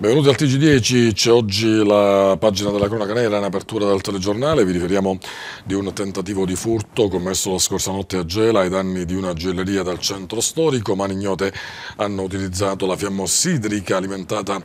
Benvenuti al TG10, c'è oggi la pagina della cronaca nera in apertura del telegiornale, vi riferiamo di un tentativo di furto commesso la scorsa notte a Gela ai danni di una geleria dal centro storico, mani ignote hanno utilizzato la fiamma ossidrica alimentata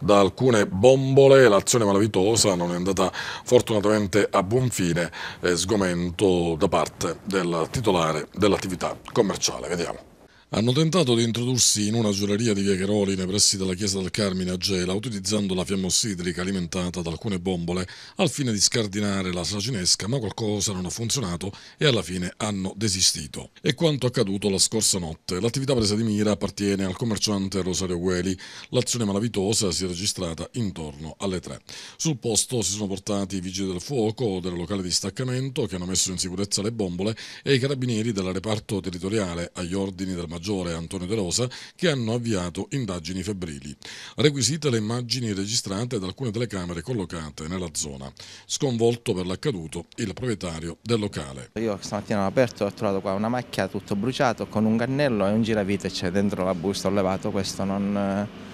da alcune bombole, l'azione malavitosa non è andata fortunatamente a buon fine, sgomento da parte del titolare dell'attività commerciale, vediamo hanno tentato di introdursi in una giureria di via Cheroli nei pressi della chiesa del Carmine a Gela utilizzando la fiamma ossidrica alimentata da alcune bombole al fine di scardinare la sacinesca ma qualcosa non ha funzionato e alla fine hanno desistito. E quanto accaduto la scorsa notte. L'attività presa di mira appartiene al commerciante Rosario Gueli. L'azione malavitosa si è registrata intorno alle 3. Sul posto si sono portati i vigili del fuoco del locale di staccamento che hanno messo in sicurezza le bombole e i carabinieri del reparto territoriale agli ordini del magistrato maggiore Antonio De Rosa che hanno avviato indagini febbrili, requisite le immagini registrate da alcune telecamere collocate nella zona. Sconvolto per l'accaduto il proprietario del locale. Io stamattina ho aperto e ho trovato qua una macchia tutto bruciato con un cannello e un giravite c'è dentro la busta, ho levato questo non... Eh,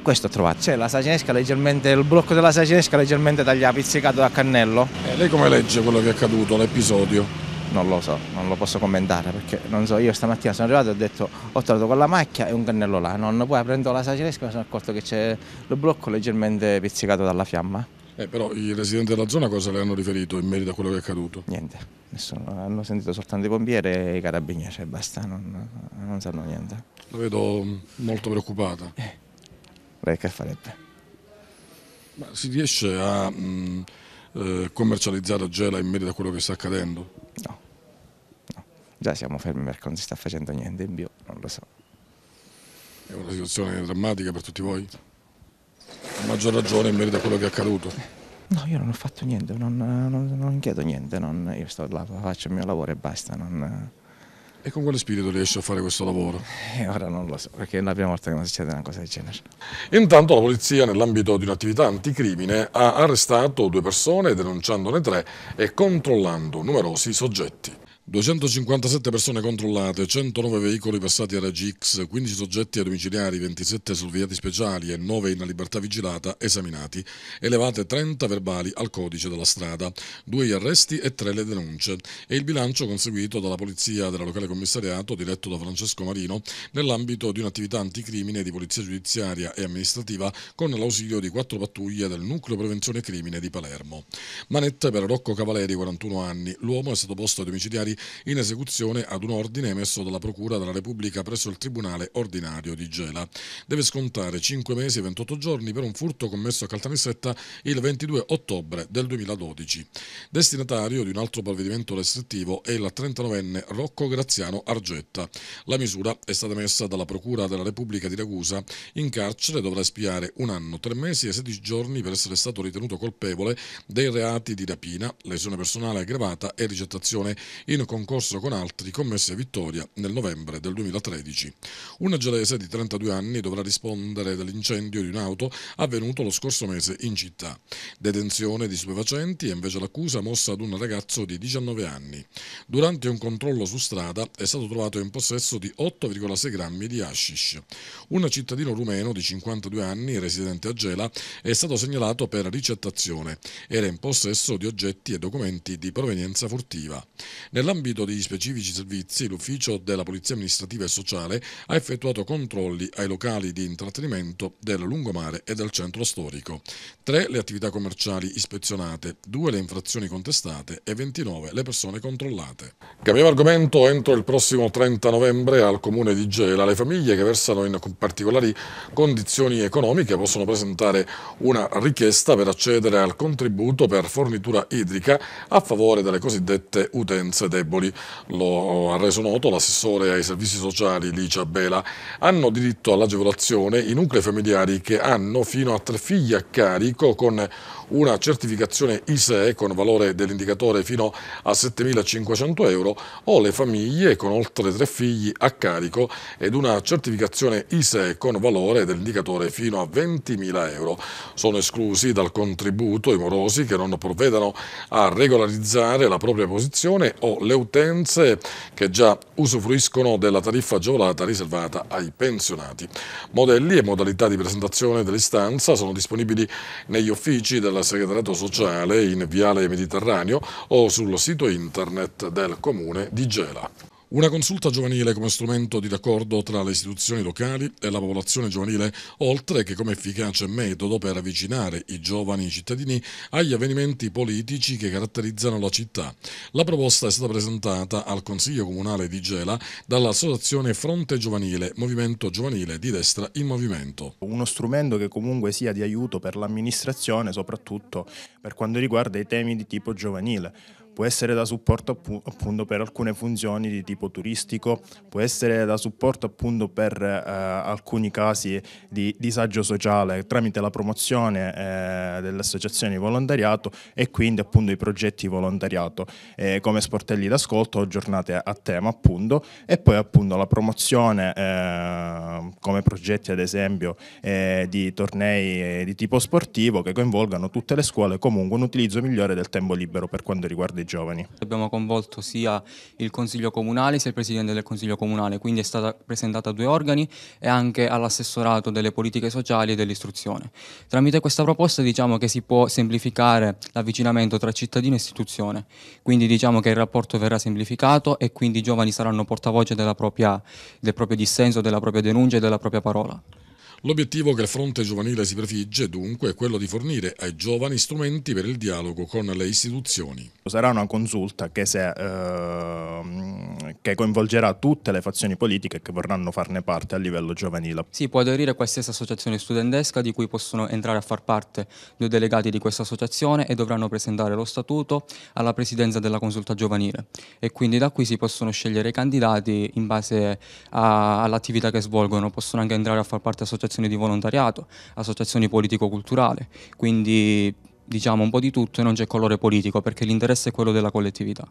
questo ho trovato, C'è la saginesca leggermente, il blocco della saginesca leggermente tagliato, pizzicato da cannello. E eh, lei come legge quello che è accaduto, l'episodio? non lo so, non lo posso commentare perché non so, io stamattina sono arrivato e ho detto ho trovato quella macchia e un cannello là, non poi aprendo la sagiresca mi sono accorto che c'è lo blocco leggermente pizzicato dalla fiamma. Eh, però i residenti della zona cosa le hanno riferito in merito a quello che è accaduto? Niente, nessuno, hanno sentito soltanto i pompieri e i carabinieri, cioè basta, non, non sanno niente. La vedo mm, molto preoccupata. Eh, lei che farebbe? Ma si riesce a mh, mm, eh, commercializzare a Gela in merito a quello che sta accadendo? Già siamo fermi perché non si sta facendo niente in più, non lo so. È una situazione drammatica per tutti voi? A maggior ragione in merito a quello che è accaduto. No, io non ho fatto niente, non, non, non chiedo niente, non, io sto là, faccio il mio lavoro e basta. Non... E con quale spirito riesci a fare questo lavoro? Eh, ora non lo so, perché è la prima volta che non succede una cosa del genere. Intanto la polizia, nell'ambito di un'attività anticrimine, ha arrestato due persone, denunciandone tre e controllando numerosi soggetti. 257 persone controllate, 109 veicoli passati alla X, 15 soggetti a domiciliari, 27 sorvegliati speciali e 9 in libertà vigilata esaminati, elevate 30 verbali al codice della strada, 2 gli arresti e 3 le denunce. E il bilancio conseguito dalla polizia della locale commissariato, diretto da Francesco Marino, nell'ambito di un'attività anticrimine di polizia giudiziaria e amministrativa con l'ausilio di 4 pattuglie del Nucleo Prevenzione Crimine di Palermo. Manette per Rocco Cavaleri, 41 anni, l'uomo è stato posto a domiciliari in esecuzione ad un ordine emesso dalla Procura della Repubblica presso il Tribunale Ordinario di Gela. Deve scontare 5 mesi e 28 giorni per un furto commesso a Caltanissetta il 22 ottobre del 2012. Destinatario di un altro provvedimento restrittivo è il 39enne Rocco Graziano Argetta. La misura è stata messa dalla Procura della Repubblica di Ragusa in carcere dovrà spiare un anno, 3 mesi e 16 giorni per essere stato ritenuto colpevole dei reati di rapina, lesione personale aggravata e ricettazione in concorso con altri commessi a Vittoria nel novembre del 2013. Una gelese di 32 anni dovrà rispondere dell'incendio di un'auto avvenuto lo scorso mese in città. Detenzione di stupefacenti è invece l'accusa mossa ad un ragazzo di 19 anni. Durante un controllo su strada è stato trovato in possesso di 8,6 grammi di hashish. Un cittadino rumeno di 52 anni, residente a Gela, è stato segnalato per ricettazione. Era in possesso di oggetti e documenti di provenienza furtiva. Nella Nell'ambito degli specifici servizi, l'Ufficio della Polizia Amministrativa e Sociale ha effettuato controlli ai locali di intrattenimento del lungomare e del centro storico. Tre le attività commerciali ispezionate, due le infrazioni contestate e 29 le persone controllate. Cambiamo argomento. Entro il prossimo 30 novembre al comune di Gela le famiglie che versano in particolari condizioni economiche possono presentare una richiesta per accedere al contributo per fornitura idrica a favore delle cosiddette utenze dei deboli, lo ha reso noto l'assessore ai servizi sociali Licia Bela, hanno diritto all'agevolazione i nuclei familiari che hanno fino a tre figli a carico con una certificazione ISEE con valore dell'indicatore fino a 7.500 euro o le famiglie con oltre tre figli a carico ed una certificazione ISEE con valore dell'indicatore fino a 20.000 euro. Sono esclusi dal contributo i morosi che non provvedano a regolarizzare la propria posizione o le utenze che già usufruiscono della tariffa agevolata riservata ai pensionati. Modelli e modalità di presentazione dell'istanza sono disponibili negli uffici della del segretariato sociale in Viale Mediterraneo o sul sito internet del comune di Gela. Una consulta giovanile come strumento di raccordo tra le istituzioni locali e la popolazione giovanile, oltre che come efficace metodo per avvicinare i giovani cittadini agli avvenimenti politici che caratterizzano la città. La proposta è stata presentata al Consiglio Comunale di Gela dall'Associazione Fronte Giovanile, Movimento Giovanile di Destra in Movimento. Uno strumento che comunque sia di aiuto per l'amministrazione, soprattutto per quanto riguarda i temi di tipo giovanile può essere da supporto appunto per alcune funzioni di tipo turistico, può essere da supporto appunto per eh, alcuni casi di disagio sociale tramite la promozione eh, associazioni di volontariato e quindi appunto i progetti volontariato eh, come sportelli d'ascolto, o giornate a tema appunto e poi appunto la promozione eh, come progetti ad esempio eh, di tornei eh, di tipo sportivo che coinvolgano tutte le scuole comunque un utilizzo migliore del tempo libero per quanto riguarda i dei giovani. Abbiamo coinvolto sia il Consiglio Comunale sia il Presidente del Consiglio Comunale, quindi è stata presentata a due organi e anche all'assessorato delle politiche sociali e dell'istruzione. Tramite questa proposta diciamo che si può semplificare l'avvicinamento tra cittadino e istituzione, quindi diciamo che il rapporto verrà semplificato e quindi i giovani saranno portavoce propria, del proprio dissenso, della propria denuncia e della propria parola. L'obiettivo che il fronte giovanile si prefigge dunque è quello di fornire ai giovani strumenti per il dialogo con le istituzioni. Sarà una consulta che, se, eh, che coinvolgerà tutte le fazioni politiche che vorranno farne parte a livello giovanile. Si può aderire a qualsiasi associazione studentesca di cui possono entrare a far parte due delegati di questa associazione e dovranno presentare lo statuto alla presidenza della consulta giovanile e quindi da qui si possono scegliere i candidati in base all'attività che svolgono, possono anche entrare a far parte associazioni associazioni di volontariato, associazioni politico culturale quindi diciamo un po' di tutto e non c'è colore politico perché l'interesse è quello della collettività.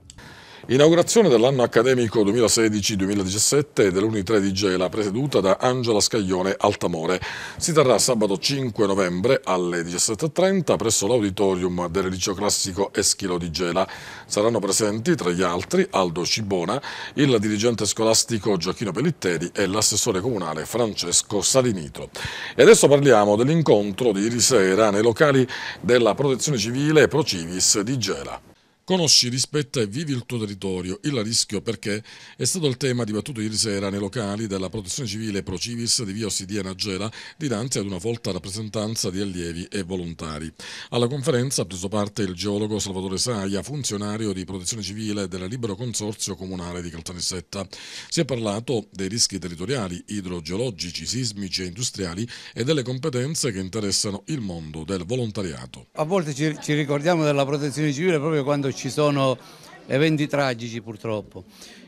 Inaugurazione dell'anno accademico 2016-2017 dell'Uni3 di Gela, presieduta da Angela Scaglione Altamore. Si terrà sabato 5 novembre alle 17.30 presso l'auditorium del liceo classico Eschilo di Gela. Saranno presenti, tra gli altri, Aldo Cibona, il dirigente scolastico Gioacchino Pellitteri e l'assessore comunale Francesco Salinito. E adesso parliamo dell'incontro di ieri sera nei locali della Protezione Civile Procivis di Gela. Conosci, rispetta e vivi il tuo territorio. Il rischio perché è stato il tema dibattuto ieri sera nei locali della Protezione Civile Pro Civis di via Ossidiana Gela dinanzi ad una folta rappresentanza di allievi e volontari. Alla conferenza ha preso parte il geologo Salvatore Saia, funzionario di Protezione Civile del Libero Consorzio Comunale di Caltanissetta. Si è parlato dei rischi territoriali, idrogeologici, sismici e industriali e delle competenze che interessano il mondo del volontariato. A volte ci, ricordiamo della Protezione Civile proprio quando ci sono eventi tragici purtroppo.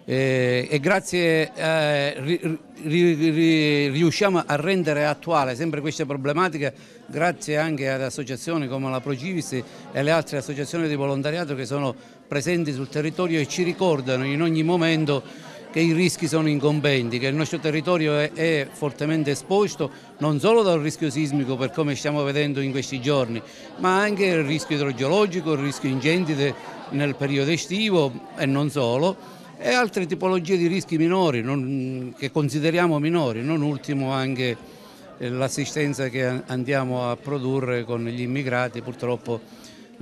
Eh, e grazie eh, ri, ri, ri, riusciamo a rendere attuale sempre queste problematiche grazie anche ad associazioni come la Procivis e le altre associazioni di volontariato che sono presenti sul territorio e ci ricordano in ogni momento che i rischi sono incombenti, che il nostro territorio è, è fortemente esposto non solo dal rischio sismico per come stiamo vedendo in questi giorni, ma anche il rischio idrogeologico, il rischio incendi nel periodo estivo e non solo, e altre tipologie di rischi minori non, che consideriamo minori, non ultimo anche eh, l'assistenza che andiamo a produrre con gli immigrati purtroppo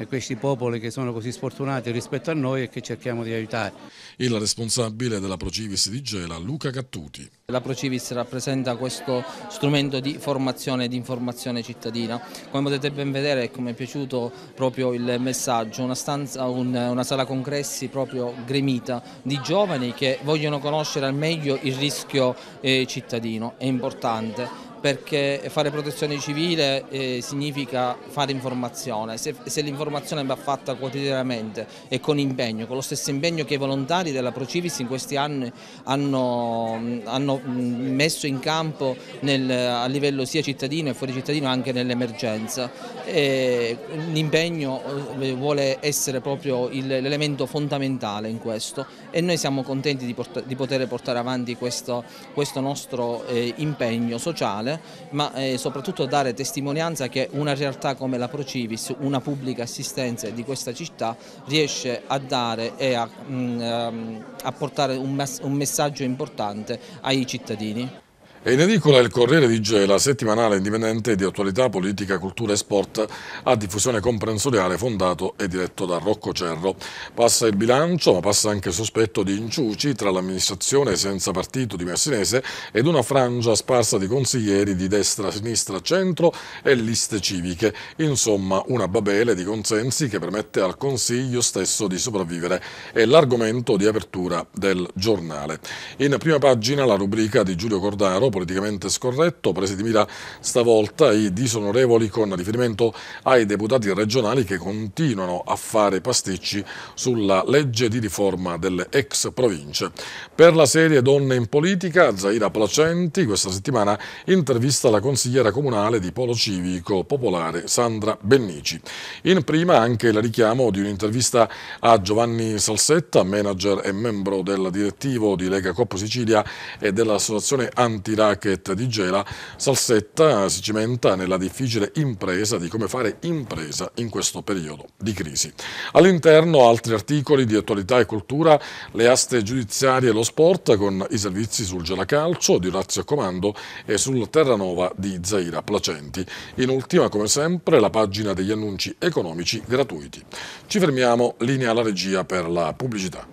questi popoli che sono così sfortunati rispetto a noi e che cerchiamo di aiutare. Il responsabile della Procivis di Gela, Luca Cattuti. La Procivis rappresenta questo strumento di formazione e di informazione cittadina. Come potete ben vedere e come è piaciuto proprio il messaggio, una, stanza, un, una sala congressi proprio gremita di giovani che vogliono conoscere al meglio il rischio eh, cittadino. È importante perché fare protezione civile eh, significa fare informazione, se, se l'informazione va fatta quotidianamente e con impegno, con lo stesso impegno che i volontari della Procivis in questi anni hanno, mm, hanno mm, messo in campo nel, a livello sia cittadino e fuori cittadino anche nell'emergenza. L'impegno eh, vuole essere proprio l'elemento fondamentale in questo e noi siamo contenti di, port di poter portare avanti questo, questo nostro eh, impegno sociale diffondere, ma eh, soprattutto dare testimonianza che una realtà come la Procivis, una pubblica assistenza di questa città, riesce a dare e a, mm, ehm, a portare un messaggio importante ai cittadini. E in edicola il Corriere di Gela, settimanale indipendente di attualità, politica, cultura e sport a diffusione comprensoriale fondato e diretto da Rocco Cerro. Passa il bilancio, ma passa anche il sospetto di inciuci tra l'amministrazione senza partito di Messinese ed una frangia sparsa di consiglieri di destra, sinistra, centro e liste civiche. Insomma, una babele di consensi che permette al Consiglio stesso di sopravvivere. È l'argomento di apertura del giornale. In prima pagina la rubrica di Giulio Cordaro politicamente scorretto, prese di mira stavolta i disonorevoli con riferimento ai deputati regionali che continuano a fare pasticci sulla legge di riforma delle ex province. Per la serie Donne in politica, Zaira Placenti questa settimana intervista la consigliera comunale di Polo Civico Popolare Sandra Bennici. In prima anche il richiamo di un'intervista a Giovanni Salsetta, manager e membro del direttivo di Lega Coppa Sicilia e dell'associazione Antiracista racket di Gela, Salsetta si cimenta nella difficile impresa di come fare impresa in questo periodo di crisi. All'interno altri articoli di attualità e cultura, le aste giudiziarie e lo sport con i servizi sul Gelacalcio di Orazio Comando e sul Terranova di Zaira Placenti. In ultima, come sempre, la pagina degli annunci economici gratuiti. Ci fermiamo, linea alla regia per la pubblicità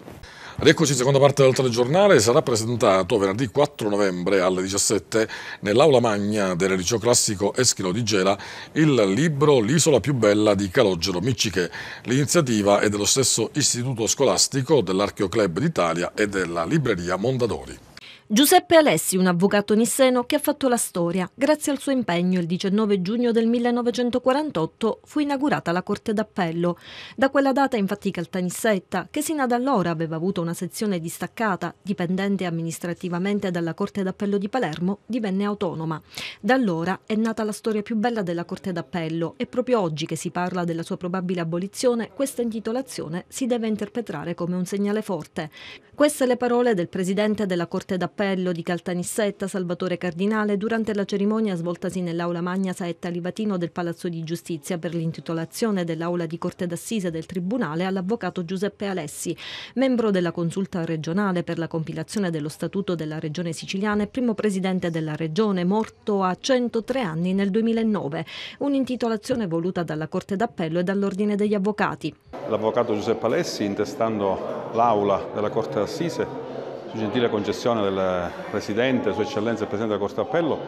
eccoci in seconda parte del telegiornale, sarà presentato venerdì 4 novembre alle 17 nell'aula magna del liceo classico Eschilo di Gela il libro L'isola più bella di Calogero Micciche. L'iniziativa è dello stesso istituto scolastico dell'Archeo Club d'Italia e della libreria Mondadori. Giuseppe Alessi, un avvocato nisseno che ha fatto la storia. Grazie al suo impegno, il 19 giugno del 1948 fu inaugurata la Corte d'Appello. Da quella data, infatti, Caltanissetta, che sino ad allora aveva avuto una sezione distaccata, dipendente amministrativamente dalla Corte d'Appello di Palermo, divenne autonoma. Da allora è nata la storia più bella della Corte d'Appello e proprio oggi che si parla della sua probabile abolizione, questa intitolazione si deve interpretare come un segnale forte. Queste le parole del presidente della Corte d'Appello Cappello di Caltanissetta, Salvatore Cardinale, durante la cerimonia svoltasi nell'Aula Magna Saetta Livatino del Palazzo di Giustizia per l'intitolazione dell'Aula di Corte d'Assise del Tribunale all'avvocato Giuseppe Alessi, membro della consulta regionale per la compilazione dello Statuto della Regione Siciliana e primo presidente della Regione, morto a 103 anni nel 2009. Un'intitolazione voluta dalla Corte d'Appello e dall'Ordine degli Avvocati. L'avvocato Giuseppe Alessi, intestando l'Aula della Corte d'Assise, su gentile concessione del Presidente, Sua Eccellenza il Presidente della Corte d'Appello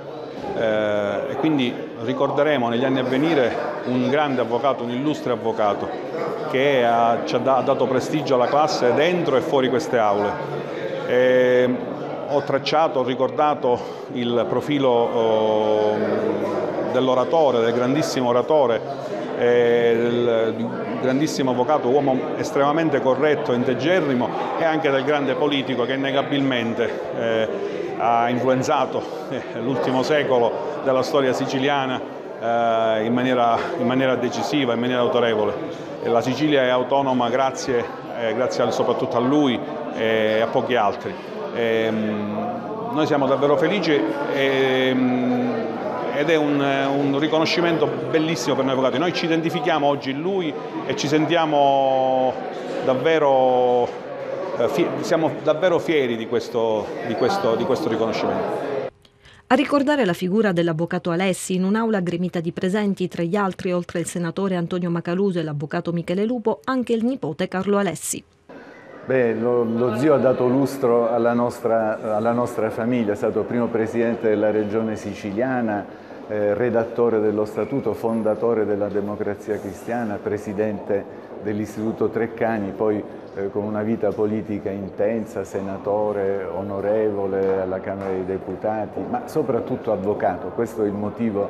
eh, e quindi ricorderemo negli anni a venire un grande avvocato, un illustre avvocato che ha, ci ha, da, ha dato prestigio alla classe dentro e fuori queste aule. E, ho tracciato, ho ricordato il profilo oh, dell'oratore, del grandissimo oratore, eh, del, grandissimo avvocato, uomo estremamente corretto, integerrimo e anche del grande politico che innegabilmente eh, ha influenzato eh, l'ultimo secolo della storia siciliana eh, in, maniera, in, maniera, decisiva, in maniera autorevole. La Sicilia è autonoma grazie, eh, grazie soprattutto a lui e a pochi altri. Ehm, noi siamo davvero felici. E, ehm, ed è un, eh, un riconoscimento bellissimo per noi avvocati. Noi ci identifichiamo oggi in lui e ci sentiamo davvero, eh, siamo davvero fieri di questo, di questo, di questo riconoscimento. A ricordare la figura dell'avvocato Alessi in un'aula gremita di presenti, tra gli altri, oltre il senatore Antonio Macaluso e l'avvocato Michele Lupo, anche il nipote Carlo Alessi. Beh, lo, lo zio ha dato lustro alla nostra, alla nostra famiglia, è stato primo presidente della regione siciliana, eh, redattore dello Statuto, fondatore della Democrazia Cristiana, presidente dell'Istituto Treccani, poi eh, con una vita politica intensa, senatore, onorevole alla Camera dei Deputati, ma soprattutto avvocato, questo è il motivo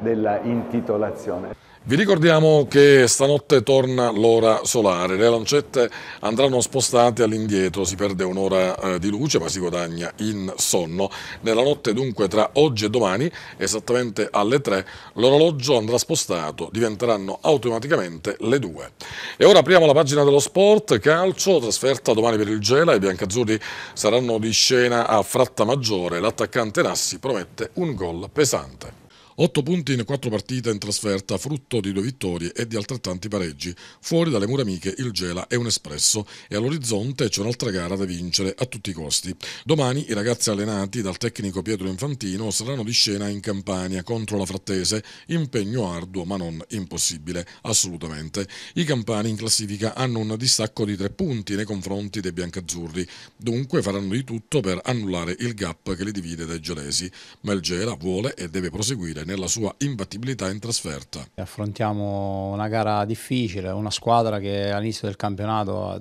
della intitolazione. Vi ricordiamo che stanotte torna l'ora solare, le lancette andranno spostate all'indietro, si perde un'ora eh, di luce ma si guadagna in sonno. Nella notte dunque tra oggi e domani, esattamente alle 3, l'orologio andrà spostato, diventeranno automaticamente le 2. E ora apriamo la pagina dello sport, calcio, trasferta domani per il Gela, i biancazzurri saranno di scena a fratta maggiore, l'attaccante Nassi promette un gol pesante. 8 punti in 4 partite in trasferta, frutto di due vittorie e di altrettanti pareggi. Fuori dalle mura amiche il Gela è un espresso e all'orizzonte c'è un'altra gara da vincere a tutti i costi. Domani i ragazzi allenati dal tecnico Pietro Infantino saranno di scena in Campania contro la Frattese, impegno arduo ma non impossibile, assolutamente. I campani in classifica hanno un distacco di 3 punti nei confronti dei biancazzurri, dunque faranno di tutto per annullare il gap che li divide dai gelesi, ma il Gela vuole e deve proseguire nella sua imbattibilità in trasferta. Affrontiamo una gara difficile, una squadra che all'inizio del campionato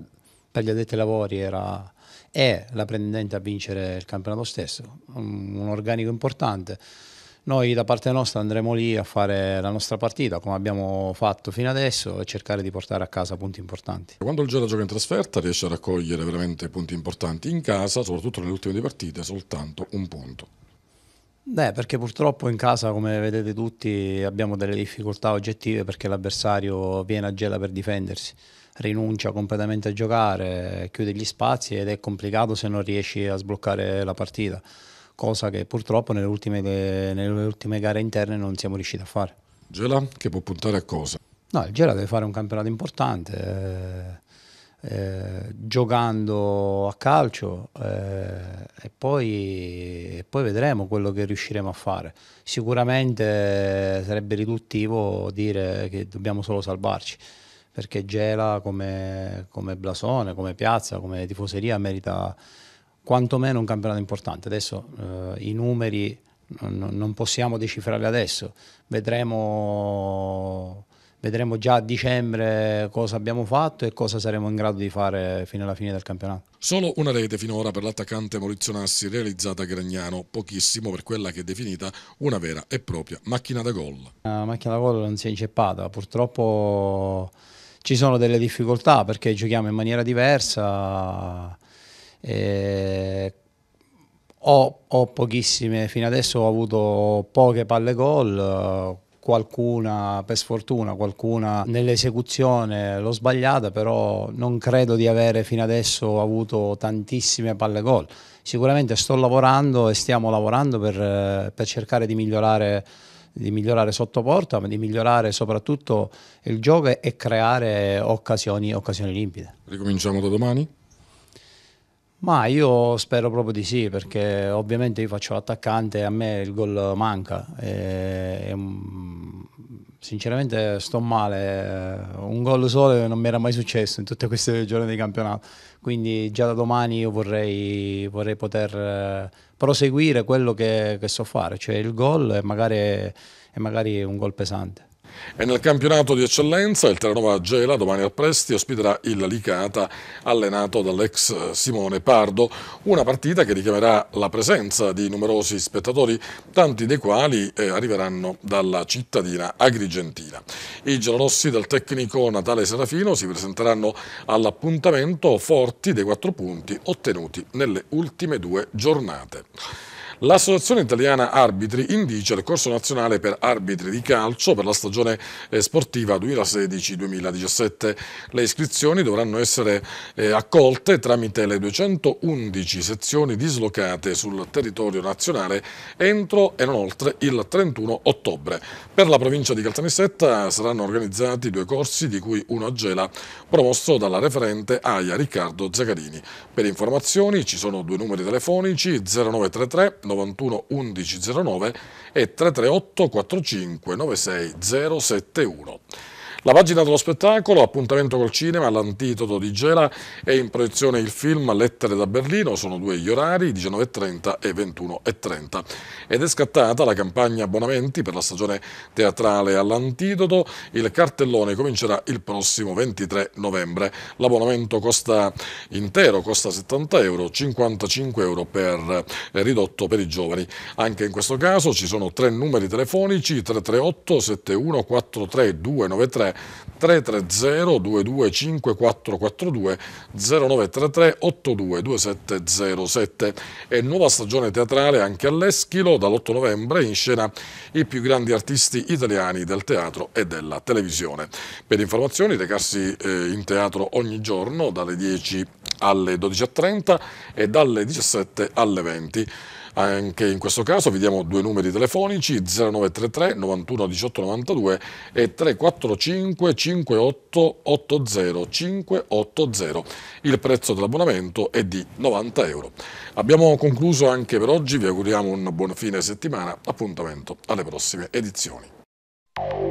per gli addetti ai lavori era, è la prendente a vincere il campionato stesso, un, un organico importante. Noi da parte nostra andremo lì a fare la nostra partita come abbiamo fatto fino adesso e cercare di portare a casa punti importanti. Quando il Gela gioca in trasferta riesce a raccogliere veramente punti importanti in casa, soprattutto nelle ultime due partite, soltanto un punto. Beh, perché purtroppo in casa, come vedete tutti, abbiamo delle difficoltà oggettive perché l'avversario viene a gela per difendersi, rinuncia completamente a giocare, chiude gli spazi ed è complicato se non riesci a sbloccare la partita, cosa che purtroppo nelle ultime, nelle ultime gare interne non siamo riusciti a fare. Gela che può puntare a cosa? No, il Gela deve fare un campionato importante. Eh, eh, giocando a calcio eh, e poi, e, poi, vedremo quello che riusciremo a fare. Sicuramente sarebbe riduttivo dire che dobbiamo solo salvarci perché Gela come, come blasone, come piazza, come tifoseria merita quantomeno un campionato importante. Adesso eh, i numeri non, non possiamo decifrarli adesso, vedremo vedremo già a dicembre cosa abbiamo fatto e cosa saremo in grado di fare fino alla fine del campionato. Solo una rete finora per l'attaccante Maurizio Nassi realizzata a Gragnano, pochissimo per quella che è definita una vera e propria macchina da gol. La macchina da gol non si è inceppata, purtroppo ci sono delle difficoltà perché giochiamo in maniera diversa. E... Ho, ho, pochissime, fino adesso ho avuto poche palle gol, qualcuna, per sfortuna, qualcuna nell'esecuzione l'ho sbagliata, però non credo di avere fino adesso avuto tantissime palle gol. Sicuramente sto lavorando e stiamo lavorando per, per cercare di migliorare di migliorare sotto porta, ma di migliorare soprattutto il gioco e creare occasioni, occasioni limpide. Ricominciamo da domani? Ma io spero proprio di sì, perché ovviamente io faccio l'attaccante, e a me il gol manca. E, eh, sinceramente sto male, eh, un gol solo non mi era mai successo in tutte queste giorni di campionato, quindi già da domani io vorrei, vorrei poter eh, proseguire quello che, che, so fare, cioè il gol e magari, e magari un gol pesante. E nel campionato di eccellenza il Terranova Gela domani al Presti ospiterà il Licata allenato dall'ex Simone Pardo, una partita che richiamerà la presenza di numerosi spettatori, tanti dei quali eh, arriveranno dalla cittadina agrigentina. I gelorossi del tecnico Natale Serafino si presenteranno all'appuntamento forti dei quattro punti ottenuti nelle ultime due giornate. L'Associazione Italiana Arbitri indice il corso nazionale per arbitri di calcio per la stagione sportiva 2016-2017. Le iscrizioni dovranno essere accolte tramite le 211 sezioni dislocate sul territorio nazionale entro e non oltre il 31 ottobre. Per la provincia di Caltanissetta saranno organizzati due corsi di cui uno a Gela promosso dalla referente AIA Riccardo Zagarini. Per informazioni ci sono due numeri telefonici 0933 91 11 09 e 338 45 96 071. La pagina dello spettacolo, appuntamento col cinema, l'antidoto di Gela e in proiezione il film Lettere da Berlino, sono due gli orari, 19.30 e 21.30. Ed è scattata la campagna abbonamenti per la stagione teatrale all'antidoto, il cartellone comincerà il prossimo 23 novembre. L'abbonamento costa intero, costa 70 euro, 55 euro per, eh, ridotto per i giovani. Anche in questo caso ci sono tre numeri telefonici, 338 71 43293 330 225 442 0933 822707 e nuova stagione teatrale anche all'Eschilo dall'8 novembre in scena i più grandi artisti italiani del teatro e della televisione. Per informazioni recarsi eh, in teatro ogni giorno dalle 10 alle 12.30 e dalle 17 alle 20. Anche in questo caso vi diamo due numeri telefonici 0933 91 18 92 e 345 58 80 580. Il prezzo dell'abbonamento è di 90 euro. Abbiamo concluso anche per oggi, vi auguriamo un buon fine settimana, appuntamento alle prossime edizioni.